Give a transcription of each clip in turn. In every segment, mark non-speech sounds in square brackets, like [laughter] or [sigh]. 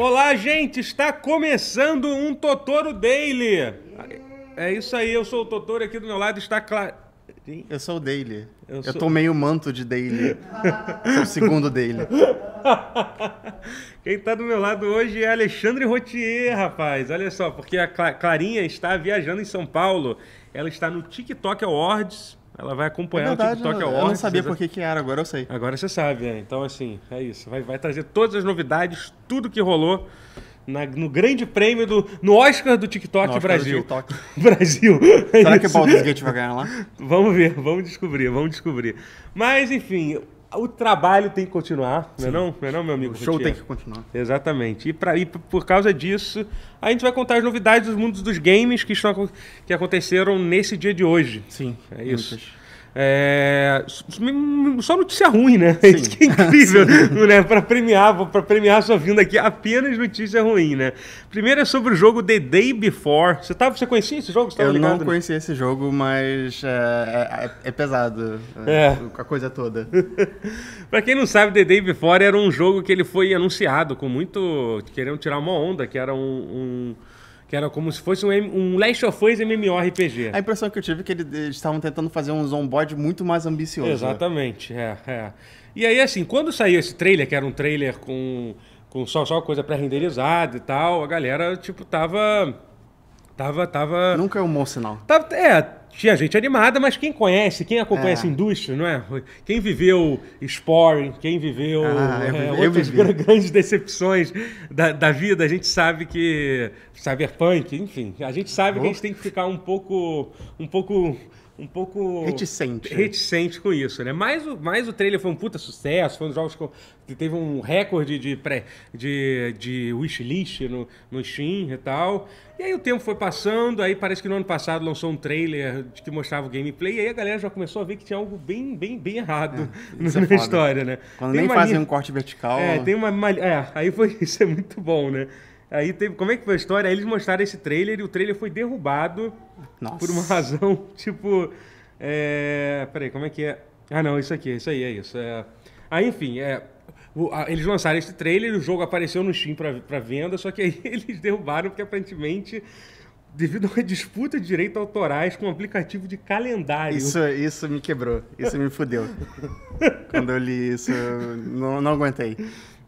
Olá, gente! Está começando um Totoro Daily. É isso aí, eu sou o Totoro aqui do meu lado está claro. Eu sou o Daily. Eu, sou... eu tô meio manto de Daily. [laughs] sou o segundo Daily. Quem está do meu lado hoje é Alexandre Rotier, rapaz. Olha só, porque a Clarinha está viajando em São Paulo. Ela está no TikTok Awards ela vai acompanhar é verdade, o TikTok né? Awards. Eu não sabia por que era, agora eu sei. Agora você sabe, é. Então, assim, é isso. Vai, vai trazer todas as novidades, tudo que rolou na, no grande prêmio do. No Oscar do TikTok Oscar Brasil. Do TikTok. [laughs] Brasil. É Será isso. que o Baldur's Gate vai ganhar lá? Vamos ver, vamos descobrir, vamos descobrir. Mas, enfim, o trabalho tem que continuar, é Sim. não é não, não, não meu amigo? O show Routier? tem que continuar. Exatamente. E, pra, e por causa disso, a gente vai contar as novidades dos mundos dos games que, estão, que aconteceram nesse dia de hoje. Sim. É isso. Muitas. É, só notícia ruim, né? [laughs] Isso que é incrível, [laughs] né? Para premiar, para premiar sua vinda aqui, apenas notícia ruim, né? Primeiro é sobre o jogo The Day Before. Você, tava, você conhecia esse jogo? Você Eu ligado? não conhecia esse jogo, mas é, é, é, é pesado. É, é. A coisa toda. [laughs] para quem não sabe, The Day Before era um jogo que ele foi anunciado com muito. querendo tirar uma onda, que era um, um que era como se fosse um, um Last of Us MMORPG. A impressão que eu tive é que eles estavam tentando fazer um zomboid muito mais ambicioso. Né? Exatamente, é, é. E aí, assim, quando saiu esse trailer, que era um trailer com, com só, só coisa pré-renderizada e tal, a galera, tipo, tava... Tava, tava... Nunca é um bom sinal. Tava, é, tinha gente animada, mas quem conhece, quem acompanha é. essa indústria, não é? Quem viveu Sporing, quem viveu ah, é, outras grandes decepções da, da, vida, a gente sabe que cyberpunk, enfim, a gente sabe que a gente tem que ficar um pouco, um pouco um pouco reticente, reticente com isso, né? Mas o, mas o trailer foi um puta sucesso, foi um dos jogos que teve um recorde de pré de, de wishlist no, no Steam e tal. E aí o tempo foi passando, aí parece que no ano passado lançou um trailer que mostrava o gameplay, e aí a galera já começou a ver que tinha algo bem, bem, bem errado é, [laughs] na é história, né? Quando tem nem fazem linha... um corte vertical. É, tem uma. É, aí foi. [laughs] Isso é muito bom, né? Aí teve. Como é que foi a história? Aí eles mostraram esse trailer e o trailer foi derrubado Nossa. por uma [laughs] razão, tipo. É... Peraí, como é que é? Ah, não, isso aqui, isso aí, é isso. É... Aí, ah, enfim, é. Eles lançaram esse trailer, o jogo apareceu no Steam para venda, só que aí eles derrubaram porque aparentemente devido a uma disputa de direitos autorais com um aplicativo de calendário. Isso, isso me quebrou, isso me fudeu. [laughs] Quando eu li isso, eu não, não aguentei.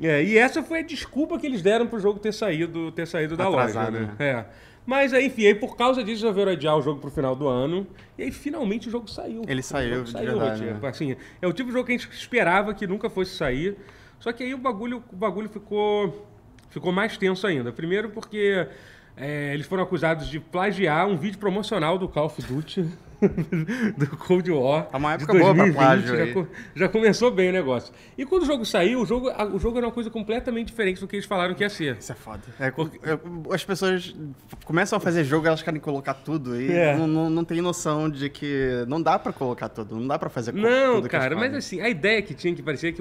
É, e essa foi a desculpa que eles deram pro jogo ter saído, ter saído da Atrasado, loja, né? né? É. Mas aí, enfim, aí por causa disso eu adiar o jogo pro final do ano. E aí finalmente o jogo saiu. Ele saiu, de saiu, verdade, né? assim, É o tipo de jogo que a gente esperava que nunca fosse sair. Só que aí o bagulho, o bagulho ficou, ficou mais tenso ainda. Primeiro porque é, eles foram acusados de plagiar um vídeo promocional do Call of Duty. [laughs] do Cold War. Tá uma época de 2020, boa pra plágio já, já, começou bem o negócio. E quando o jogo saiu, o jogo, o jogo era uma coisa completamente diferente do que eles falaram que ia ser. Isso é foda. É, Porque... As pessoas começam a fazer jogo, elas querem colocar tudo e é. não, não, não, tem noção de que não dá para colocar tudo, não dá para fazer não, tudo. Não, cara, mas assim, a ideia que tinha que parecia que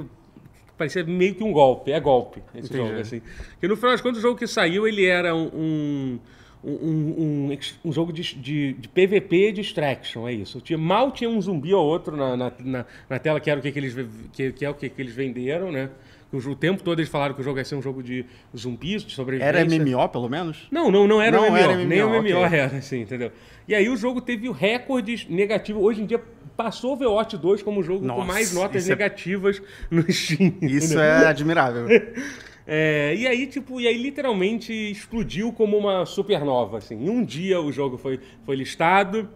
parecia meio que um golpe, é golpe esse Entendi. jogo, assim. Porque no final das contas, o jogo que saiu, ele era um... um, um, um, um jogo de, de, de PVP distraction, é isso. Tinha, mal tinha um zumbi ou outro na, na, na, na tela, que era o que, que eles, que, que é o que, que eles venderam, né? O tempo todo eles falaram que o jogo ia ser um jogo de zumbis, de sobrevivência. Era MMO, pelo menos? Não, não, não era, não MMO, era MMO. Nem MMO okay. era, assim, entendeu? E aí o jogo teve recordes negativos. Hoje em dia passou Overwatch 2 como jogo Nossa, com mais notas é negativas é... no Steam. Isso né? é admirável. [laughs] É, e aí, tipo, e aí literalmente explodiu como uma supernova, assim. Em um dia o jogo foi, foi listado,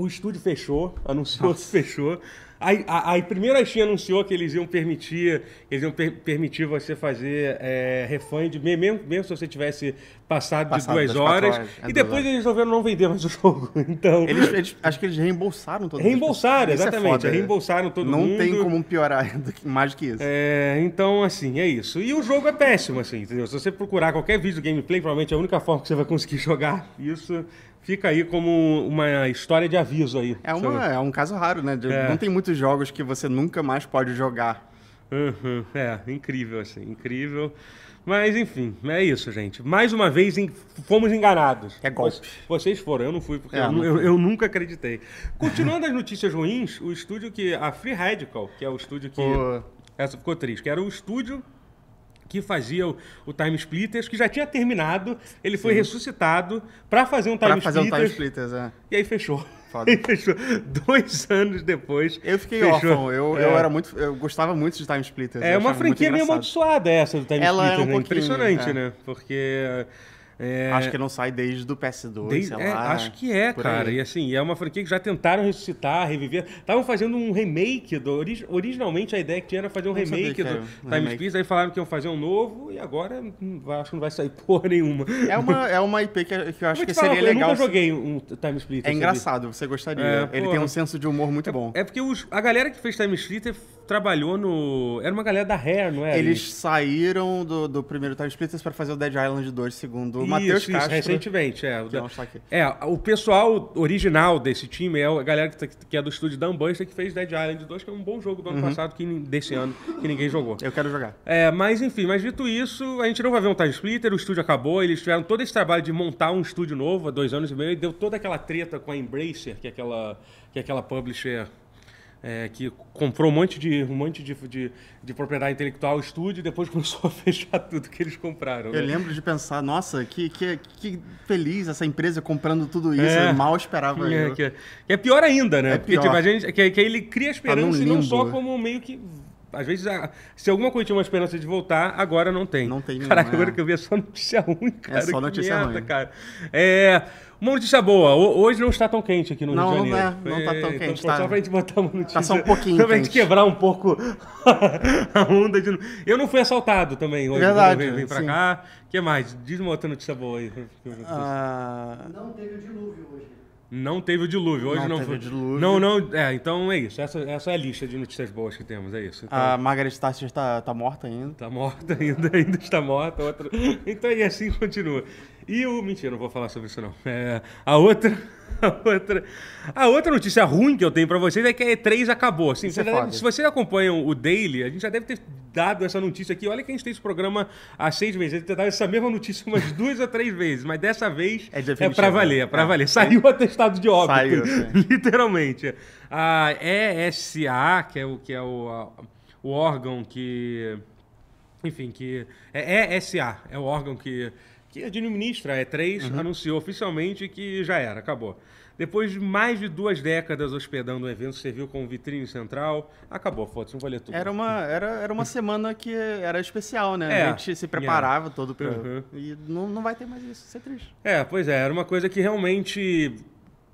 o estúdio fechou, anunciou Nossa. que fechou. Aí, aí primeiro a anunciou que eles iam permitir, eles iam per permitir você fazer é, refund, mesmo, mesmo se você tivesse passado, passado de duas horas. horas. É e depois horas. eles resolveram não vender mais o jogo. [laughs] Então. Eles, eles acho que eles reembolsaram todo mundo. Reembolsaram, é exatamente. É foda, reembolsaram todo não mundo. Não tem como piorar [laughs] mais do que isso. É, então, assim, é isso. E o jogo é péssimo, assim, entendeu? Se você procurar qualquer vídeo gameplay, provavelmente é a única forma que você vai conseguir [laughs] jogar isso Fica aí como uma história de aviso aí. É, uma, é um caso raro, né? De, é. Não tem muitos jogos que você nunca mais pode jogar. Uhum, é, incrível, assim, incrível. Mas, enfim, é isso, gente. Mais uma vez, em, fomos enganados. É golpe. Vocês foram, eu não fui, porque é, eu, não eu, eu, nunca acreditei. Continuando as notícias ruins, o estúdio que... A Free Radical, que é o estúdio que... Essa ficou triste, que era o estúdio que fazia o, o, Time Splitters, que já tinha terminado, ele foi ressuscitado para fazer um Time pra Splitters. fazer um Time Splitters, é. E aí fechou. Foda. [laughs] E fechou. Dois anos depois. Eu fiquei fechou. órfão. Eu, é. eu era muito. Eu gostava muito de Time Splitters. É uma franquia meio amaldiçoada essa do Time Ela Splitters, é um né? Impressionante, é. né? Porque. É... Acho que não sai desde o PS2, desde... sei é, lá. acho que é, cara. Aí. E assim, é uma franquia que já tentaram ressuscitar, reviver. Estavam fazendo um remake do. Originalmente a ideia que tinha era fazer um não remake do Time Splice, aí falaram que iam fazer um novo, e agora hum, acho que não vai sair [laughs] porra nenhuma. É uma, é uma IP que, eu acho que seria legal. Eu nunca joguei um Time Splitter. É engraçado, você gostaria. É, Ele tem um senso de humor muito é, bom. É porque os... a galera que fez Time Splitter trabalhou no. Era uma galera da Rare, não é? Eles saíram do, do primeiro Time Splitters para fazer o Dead Island 2, segundo Matheus Castro. recentemente, é. O, é da, é, o pessoal original desse time é a galera que, tá, que é do estúdio da que fez Dead Island 2, que é um bom jogo do ano uhum. passado, que, desse ano, que ninguém jogou. Eu quero jogar. É, mas enfim, mas dito isso, a gente não vai ver um Time Splitter, o estúdio acabou, eles tiveram todo esse trabalho de montar um estúdio novo há dois anos e meio, e deu toda aquela treta com a Embracer, que é aquela, que é aquela publisher é, que comprou um monte de um monte de, de, de propriedade intelectual, estúdio, e depois [laughs] começou a fechar tudo que eles compraram. Né? Eu lembro de pensar, nossa, que, que, que feliz essa empresa comprando tudo isso, é, eu mal esperava. Que, é, que é, que é pior ainda, né? É Porque tipo, pior. tipo, a gente, que, que ele cria tá esperança tá e não só como meio que às vezes, a, se alguma coisa tinha uma esperança de voltar, agora não tem. Não tem nenhuma. Caraca, agora é. que eu vi é só notícia ruim, é cara. É só notícia merda, ruim. Cara. É, uma notícia boa. O, hoje não está tão quente aqui no não, Rio de Janeiro. Não, é, não está tão então, quente. Então, tá, só gente botar uma notícia. Tá só um pouquinho Só pra gente quebrar um pouco [laughs] a onda de... Eu não fui assaltado também hoje. Verdade. Eu vim, vim para cá. O que mais? Diz uma outra notícia boa aí. Ah... Não teve o dilúvio hoje. Não teve o dilúvio. Hoje não, não teve foi... dilúvio. Não, não. É, então é isso. Essa, essa é a lista de notícias boas que temos, é isso. Então... A Margaret Thatcher está tá morta ainda. Está morta ainda, [laughs] ainda está morta. Outra... Então e assim continua. E o. Mentira, não vou falar sobre isso, não. É... A outra. [laughs] a outra, a outra notícia ruim que eu tenho para vocês é que a E3 acabou. Assim, é você se vocês acompanham o Daily, a gente já deve ter dado essa notícia aqui. Olha que a gente tem esse programa há seis meses. A gente tem dado essa mesma notícia umas [laughs] duas ou três vezes, mas dessa vez é, é para valer, é para né? valer. É. Saiu o atestado de óbito, Saiu, [laughs] literalmente. A ESA, que é o, que é o, a, o órgão que... Enfim, que... É ESA, é o órgão que que administra a E3, uhum. anunciou oficialmente que já era, acabou. Depois de mais de duas décadas hospedando o evento, serviu como vitrine central, acabou, foda-se, não ler tudo. Era uma, era, era uma [laughs] semana que era especial, né? É, a gente se preparava é. todo pra... Uhum. E não, não vai ter mais isso, isso é triste. É, pois é, era uma coisa que realmente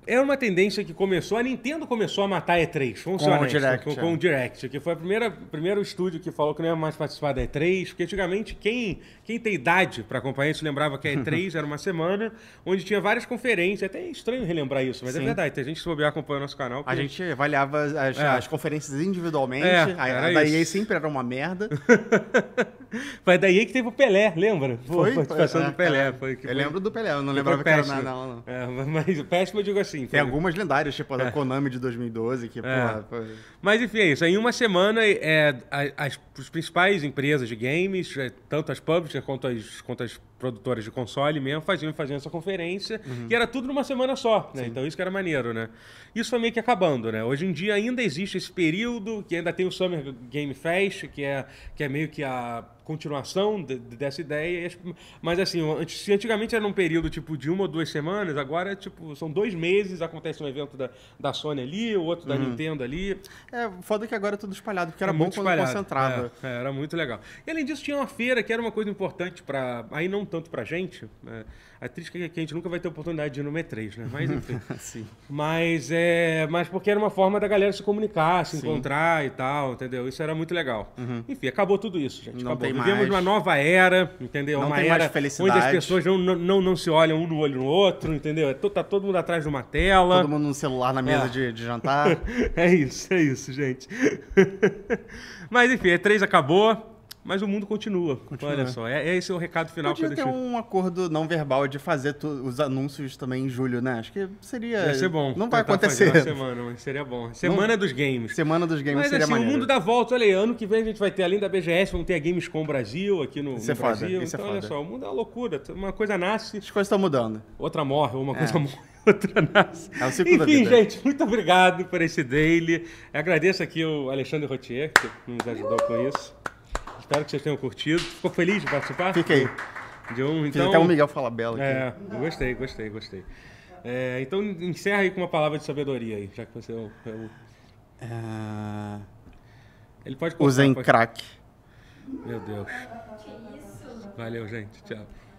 é uma tendência que começou, a Nintendo começou a matar a E3. Funciona com, o Direct, com, com, é. o Direct, que foi o primeiro estúdio que falou que não ia mais participar da E3, porque antigamente quem, quem tem idade para acompanhar isso lembrava que a E3 [laughs] era uma semana onde tinha várias conferências. É até é estranho relembrar isso, mas é Sim. é verdade. Tem gente que se bobear acompanha o nosso canal. Porque... A gente avaliava as, é. as conferências individualmente, é, a, sempre era uma merda. [laughs] Mas daí é que teve o Pelé, lembra? Foi? Pô, participação foi, é, do Pelé. Foi, que eu lembro do Pelé, eu não lembrava que era na aula, não. É, mas péssimo eu digo assim. Tem algumas lendárias, tipo a da é. Konami de 2012, que, é. porra, foi... Mas enfim, é isso. Em uma semana, é, as, as principais empresas de games, é, tanto as publishers quanto as, quanto as produtoras de console mesmo faziam, faziam essa conferência uhum. e era tudo numa semana só, né? Então isso que era maneiro, né? Isso foi meio que acabando, né? Hoje em dia ainda existe esse período que ainda tem o Summer Game Fest, que é, que é meio que a continuação de, dessa ideia. Mas assim, se antigamente era um período tipo de uma ou duas semanas, agora tipo, são dois meses, acontece um evento da, da Sony ali, o outro da uhum. Nintendo ali. É, foda que agora é tudo espalhado, porque era é bom quando concentrava. É, é, era muito legal. E além disso, tinha uma feira que era uma coisa importante para aí não tanto pra gente, né? a triste que a gente nunca vai ter oportunidade de ir no M3, né? Mas enfim. [laughs] Sim. Mas é, mas porque era uma forma da galera se comunicar, se Sim. encontrar e tal, entendeu? Isso era muito legal. Uhum. Enfim, acabou tudo isso, gente. Não acabou. tem demais. Vivemos uma nova era, entendeu? Não uma era onde as pessoas não, não, não se olham um no olho no outro, entendeu? está é tá todo mundo atrás de uma tela. Todo mundo no celular na mesa é. de, de, jantar. [laughs] é isso, é isso, gente. [laughs] Mas enfim, E3 é acabou mas o mundo continua. continua. Olha só, é, é esse é o recado final Podia que eu deixei. ter um acordo não verbal de fazer tu, os anúncios também em julho, né? Acho que seria... Ia ser bom. Não vai acontecer. semana, mas seria bom. Semana não... dos games. Semana dos games mas, seria assim, o mundo dá volta. Olha aí, ano que vem a gente vai ter, além da BGS, vamos ter a Gamescom Brasil aqui no, isso é no é foda, Brasil. Isso é então, é foda. olha só, o mundo é uma loucura. Uma coisa nasce... As coisas estão mudando. Outra morre, uma é. coisa morre [laughs] outra nasce. É o ciclo Enfim, da vida. gente, muito obrigado por esse daily. agradeço aqui o Alexandre Rotier, que nos ajudou com isso. Espero que vocês tenham curtido. Ficou feliz de participar? Fiquei. De um, então... Fiz até o Miguel fala bela aqui. É, gostei, gostei, gostei. É, então encerra aí com uma palavra de sabedoria aí, já que você é o. É o... É. Ele pode usar Usem pode... crack. Meu Deus. Que isso? Valeu, gente. Tchau.